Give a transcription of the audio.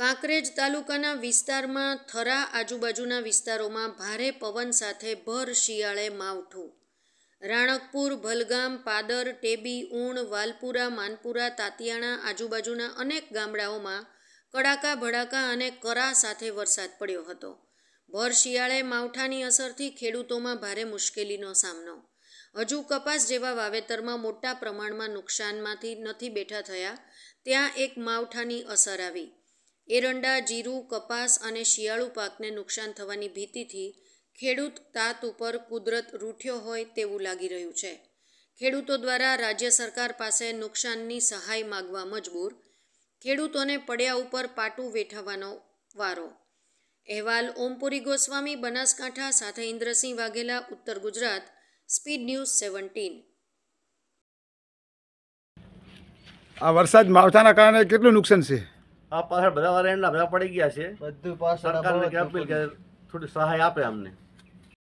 કાંકરેજ તાલુકાના વિસ્તારમાં થરા આજુબાજુના વિસ્તારોમાં ભારે પવન સાથે ભર શિયાળે માવઠું રાણકપુર ભલગામ પાદર ટેબી ઊણ વાલપુરા માનપુરા તાતિયાણા આજુબાજુના અનેક ગામડાઓમાં કડાકા ભડાકા અને કરા સાથે વરસાદ પડ્યો હતો ભર શિયાળે માવઠાની અસરથી ખેડૂતોમાં ભારે મુશ્કેલીનો સામનો હજુ કપાસ જેવા વાવેતરમાં મોટા પ્રમાણમાં નુકસાનમાંથી નથી બેઠા થયા ત્યાં એક માવઠાની અસર આવી એરંડા જીરું કપાસ અને શિયાળુ પાકને નુકસાન થવાની ભીતિથી ખેડૂત તાત ઉપર કુદરત રૂઠ્યો હોય તેવું લાગી રહ્યું છે ખેડૂતો દ્વારા રાજ્ય સરકાર પાસે નુકસાનની સહાય માગવા મજબૂર ખેડૂતોને પડ્યા ઉપર પાટું વેઠવવાનો વારો અહેવાલ ઓમપુરી ગોસ્વામી બનાસકાંઠા સાથે ઇન્દ્રસિંહ વાઘેલા ઉત્તર ગુજરાત સ્પીડ ન્યૂઝ સેવન્ટીન આ વરસાદ માવઠાના કારણે કેટલું નુકસાન છે આ પાછળ બધા વાળા એમના બધા પડી ગયા છે બધું સરકારને અપીલ કે થોડી સહાય આપે અમને